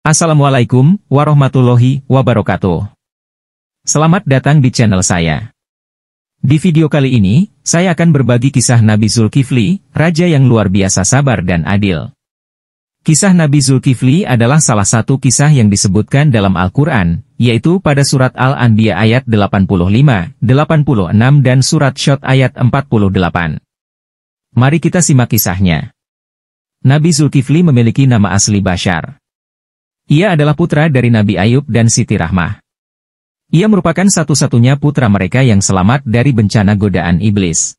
Assalamualaikum warahmatullahi wabarakatuh. Selamat datang di channel saya. Di video kali ini, saya akan berbagi kisah Nabi Zulkifli, raja yang luar biasa sabar dan adil. Kisah Nabi Zulkifli adalah salah satu kisah yang disebutkan dalam Al-Quran, yaitu pada surat Al-Anbiya ayat 85, 86 dan surat Syot ayat 48. Mari kita simak kisahnya. Nabi Zulkifli memiliki nama asli Bashar. Ia adalah putra dari Nabi Ayub dan Siti Rahmah. Ia merupakan satu-satunya putra mereka yang selamat dari bencana godaan iblis.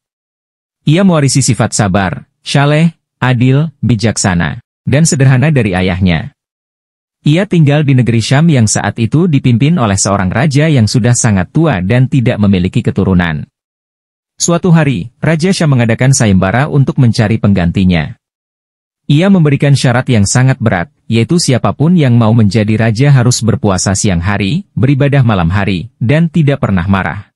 Ia mewarisi sifat sabar, syaleh, adil, bijaksana, dan sederhana dari ayahnya. Ia tinggal di negeri Syam yang saat itu dipimpin oleh seorang raja yang sudah sangat tua dan tidak memiliki keturunan. Suatu hari, Raja Syam mengadakan sayembara untuk mencari penggantinya. Ia memberikan syarat yang sangat berat, yaitu siapapun yang mau menjadi raja harus berpuasa siang hari, beribadah malam hari, dan tidak pernah marah.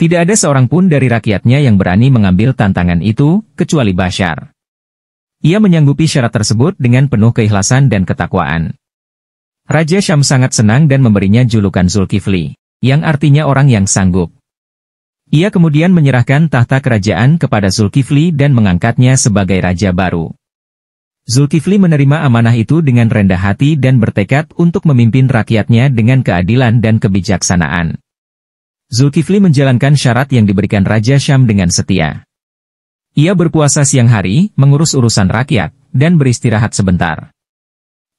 Tidak ada seorang pun dari rakyatnya yang berani mengambil tantangan itu, kecuali Bashar. Ia menyanggupi syarat tersebut dengan penuh keikhlasan dan ketakwaan. Raja Syam sangat senang dan memberinya julukan Zulkifli, yang artinya orang yang sanggup. Ia kemudian menyerahkan tahta kerajaan kepada Zulkifli dan mengangkatnya sebagai raja baru. Zulkifli menerima amanah itu dengan rendah hati dan bertekad untuk memimpin rakyatnya dengan keadilan dan kebijaksanaan. Zulkifli menjalankan syarat yang diberikan Raja Syam dengan setia. Ia berpuasa siang hari, mengurus urusan rakyat, dan beristirahat sebentar.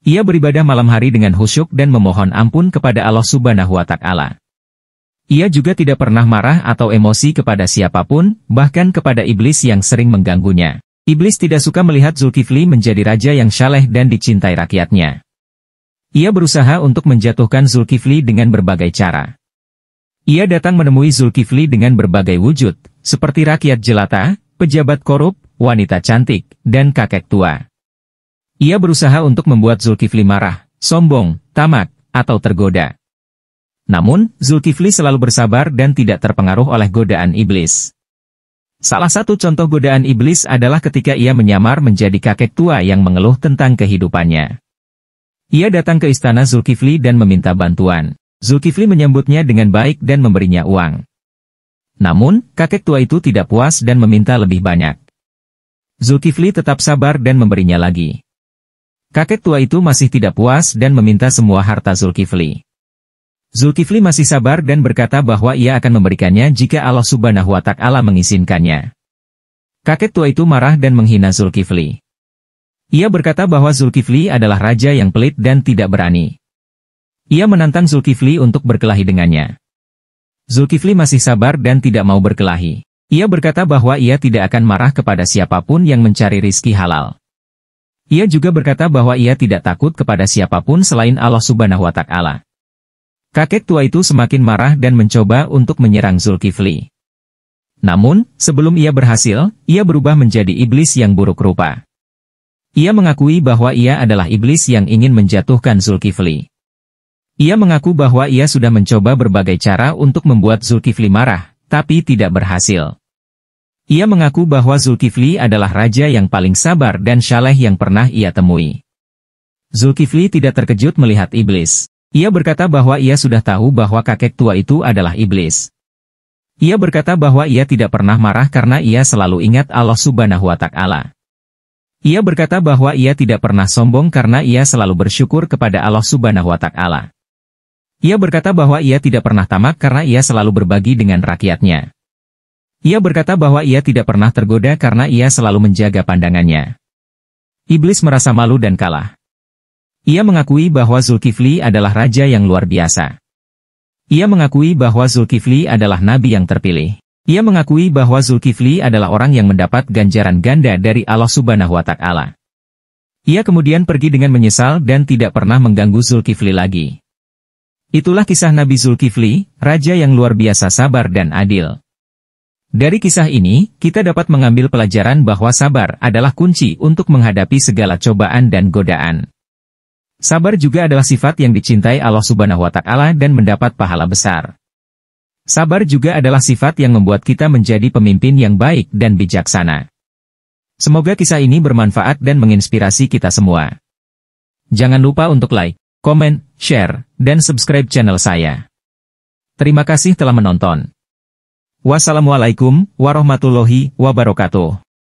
Ia beribadah malam hari dengan khusyuk dan memohon ampun kepada Allah Subhanahu wa Ta'ala. Ia juga tidak pernah marah atau emosi kepada siapapun, bahkan kepada iblis yang sering mengganggunya. Iblis tidak suka melihat Zulkifli menjadi raja yang saleh dan dicintai rakyatnya. Ia berusaha untuk menjatuhkan Zulkifli dengan berbagai cara. Ia datang menemui Zulkifli dengan berbagai wujud, seperti rakyat jelata, pejabat korup, wanita cantik, dan kakek tua. Ia berusaha untuk membuat Zulkifli marah, sombong, tamak, atau tergoda. Namun, Zulkifli selalu bersabar dan tidak terpengaruh oleh godaan iblis. Salah satu contoh godaan iblis adalah ketika ia menyamar menjadi kakek tua yang mengeluh tentang kehidupannya. Ia datang ke istana Zulkifli dan meminta bantuan. Zulkifli menyambutnya dengan baik dan memberinya uang. Namun, kakek tua itu tidak puas dan meminta lebih banyak. Zulkifli tetap sabar dan memberinya lagi. Kakek tua itu masih tidak puas dan meminta semua harta Zulkifli. Zulkifli masih sabar dan berkata bahwa ia akan memberikannya jika Allah subhanahu wa ta'ala mengizinkannya. Kakek tua itu marah dan menghina Zulkifli. Ia berkata bahwa Zulkifli adalah raja yang pelit dan tidak berani. Ia menantang Zulkifli untuk berkelahi dengannya. Zulkifli masih sabar dan tidak mau berkelahi. Ia berkata bahwa ia tidak akan marah kepada siapapun yang mencari rizki halal. Ia juga berkata bahwa ia tidak takut kepada siapapun selain Allah subhanahu wa ta'ala. Kakek tua itu semakin marah dan mencoba untuk menyerang Zulkifli. Namun, sebelum ia berhasil, ia berubah menjadi iblis yang buruk rupa. Ia mengakui bahwa ia adalah iblis yang ingin menjatuhkan Zulkifli. Ia mengaku bahwa ia sudah mencoba berbagai cara untuk membuat Zulkifli marah, tapi tidak berhasil. Ia mengaku bahwa Zulkifli adalah raja yang paling sabar dan syaleh yang pernah ia temui. Zulkifli tidak terkejut melihat iblis. Ia berkata bahwa ia sudah tahu bahwa kakek tua itu adalah iblis. Ia berkata bahwa ia tidak pernah marah karena ia selalu ingat Allah subhanahu wa ta'ala. Ia berkata bahwa ia tidak pernah sombong karena ia selalu bersyukur kepada Allah subhanahu wa ta'ala. Ia berkata bahwa ia tidak pernah tamak karena ia selalu berbagi dengan rakyatnya. Ia berkata bahwa ia tidak pernah tergoda karena ia selalu menjaga pandangannya. Iblis merasa malu dan kalah. Ia mengakui bahwa Zulkifli adalah raja yang luar biasa. Ia mengakui bahwa Zulkifli adalah nabi yang terpilih. Ia mengakui bahwa Zulkifli adalah orang yang mendapat ganjaran ganda dari Allah Subhanahu wa Ta'ala. Ia kemudian pergi dengan menyesal dan tidak pernah mengganggu Zulkifli lagi. Itulah kisah Nabi Zulkifli, raja yang luar biasa sabar dan adil. Dari kisah ini, kita dapat mengambil pelajaran bahwa sabar adalah kunci untuk menghadapi segala cobaan dan godaan. Sabar juga adalah sifat yang dicintai Allah Subhanahu wa Ta'ala dan mendapat pahala besar. Sabar juga adalah sifat yang membuat kita menjadi pemimpin yang baik dan bijaksana. Semoga kisah ini bermanfaat dan menginspirasi kita semua. Jangan lupa untuk like, komen, share, dan subscribe channel saya. Terima kasih telah menonton. Wassalamualaikum warahmatullahi wabarakatuh.